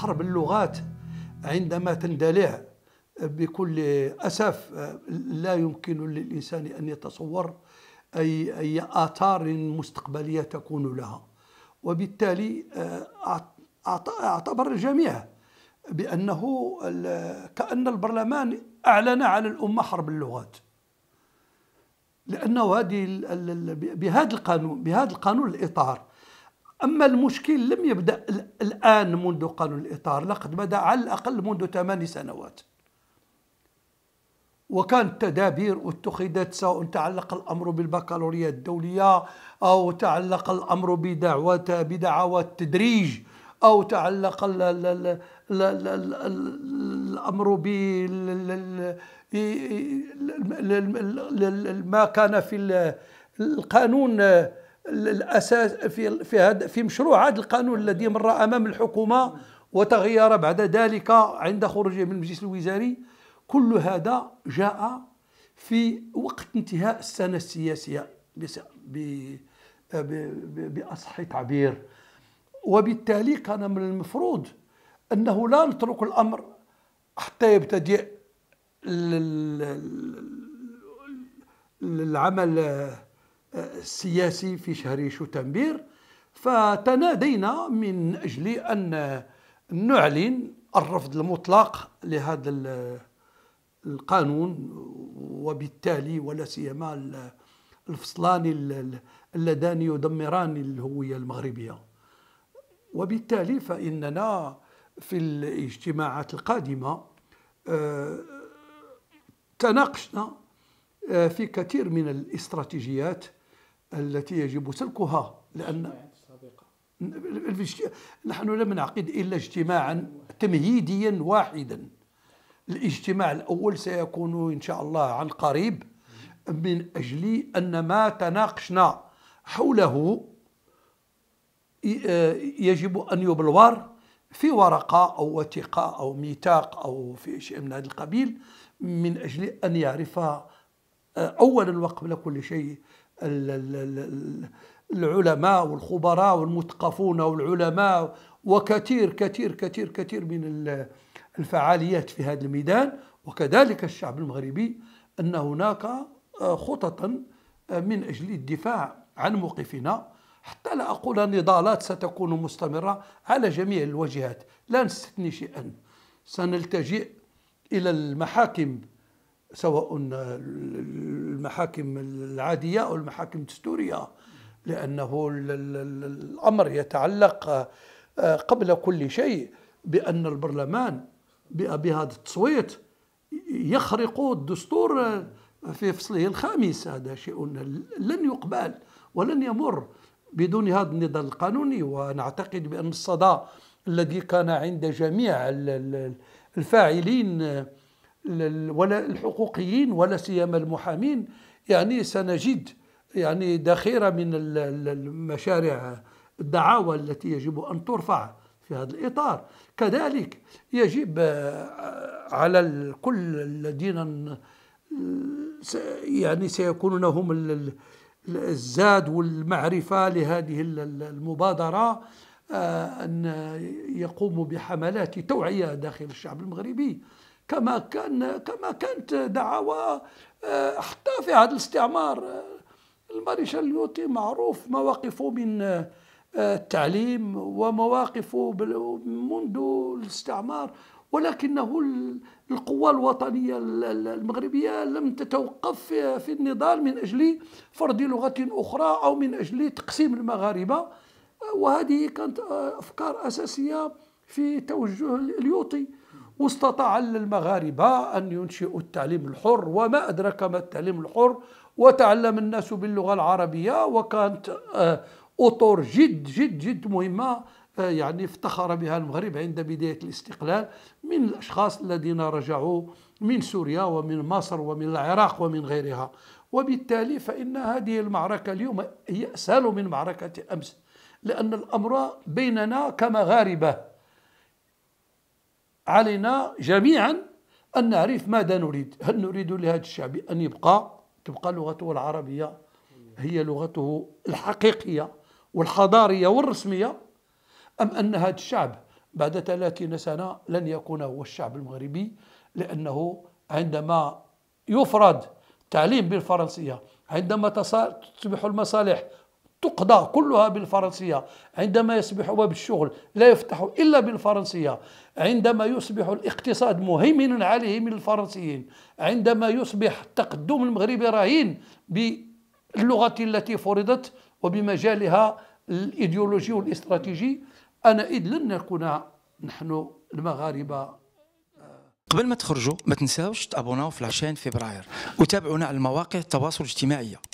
حرب اللغات عندما تندلع بكل أسف لا يمكن للإنسان أن يتصور أي, أي آثار مستقبلية تكون لها وبالتالي آه، اعتبر الجميع بأنه كأن البرلمان أعلن على الأمة حرب اللغات لأنه هذه بهذا القانون بهذا القانون الإطار أما المشكل لم يبدأ الآن منذ قانون الإطار لقد بدأ على الأقل منذ ثمان سنوات وكانت تدابير اتخذت سواء تعلق الامر بالبكالوريا الدوليه او تعلق الامر بدعوه بدعوات تدريج او تعلق الـ الـ الـ الـ الـ الـ الامر ب ما كان في القانون الاساس في في هذا في مشروع هذا القانون الذي مر امام الحكومه وتغير بعد ذلك عند خروجه من المجلس الوزاري كل هذا جاء في وقت انتهاء السنه السياسيه باصح تعبير وبالتالي كان من المفروض انه لا نترك الامر حتى يبتدئ العمل السياسي في شهر شتنبير فتنادينا من أجل أن نعلن الرفض المطلق لهذا القانون وبالتالي ولا سيما الفصلان اللذان يدمران الهوية المغربية وبالتالي فإننا في الاجتماعات القادمة آه، تناقشنا آه، في كثير من الاستراتيجيات التي يجب سلكها لأن نحن لم نعقد إلا اجتماعا تمهيديا واحدا الاجتماع الأول سيكون إن شاء الله عن قريب من أجل أن ما تناقشنا حوله يجب أن يبلور في ورقة أو وثيقة أو ميثاق أو في شيء من هذا القبيل من أجل أن يعرف آه، أولا وقبل كل شيء العلماء والخبراء والمثقفون والعلماء وكثير كثير كثير كثير من الفعاليات في هذا الميدان وكذلك الشعب المغربي أن هناك آه، خططا آه، من أجل الدفاع عن موقفنا حتى لا أقول نضالات ستكون مستمرة على جميع الوجهات لا نستثني شيئا سنلتجئ إلى المحاكم سواء آه، المحاكم العادية أو المحاكم الدستورية لأنه الأمر يتعلق آه، قبل كل شيء بأن البرلمان بهذا التصويت يخرق الدستور آه، في فصله الخامس هذا شيء لن يقبل ولن يمر بدون هذا النضال القانوني ونعتقد بأن الصدى الذي كان عند جميع الفاعلين آه، ولا الحقوقيين ولا سيما المحامين يعني سنجد يعني ذخيره من المشاريع الدعاوى التي يجب ان ترفع في هذا الاطار كذلك يجب آه، على كل الذين آه، يعني سيكونون هم الزاد والمعرفه لهذه المبادره آه، ان يقوموا بحملات توعيه داخل الشعب المغربي كما كان كما كانت دعاوى آه، حتى في عهد الاستعمار آه، الماريشال اليوتي معروف مواقفه من آه، التعليم ومواقفه منذ الاستعمار ولكنه القوى الوطنية المغربية لم تتوقف في النضال من أجل فرض لغة أخرى أو من أجل تقسيم المغاربة وهذه كانت أفكار أساسية في توجه اليوطي واستطاع المغاربة أن ينشئوا التعليم الحر وما أدرك ما التعليم الحر وتعلم الناس باللغة العربية وكانت آه، أطر جد جد جد مهمة آه، يعني افتخر بها المغرب عند بداية الاستقلال من الأشخاص الذين رجعوا من سوريا ومن مصر ومن العراق ومن غيرها وبالتالي فإن هذه المعركة اليوم هي أسهل من معركة أمس لأن الأمر بيننا كمغاربة علينا جميعا أن نعرف ماذا نريد هل نريد لهذا الشعب أن يبقى تبقى لغته العربية هي لغته الحقيقية والحضارية والرسمية أم أن هذا الشعب بعد 30 سنة لن يكون هو الشعب المغربي لأنه عندما يفرض تعليم بالفرنسية عندما تصبح المصالح تقضى كلها بالفرنسية عندما يصبح باب الشغل لا يفتح إلا بالفرنسية عندما يصبح الاقتصاد مهيمنا عليه من الفرنسيين عندما يصبح التقدم المغربي رهين باللغة التي فرضت وبمجالها الإيديولوجي والاستراتيجي أنا إذ لن نكون نحن المغاربة قبل ما تخرجوا ما تنساوش تابوناو في العشان فبراير وتابعونا على المواقع التواصل الاجتماعي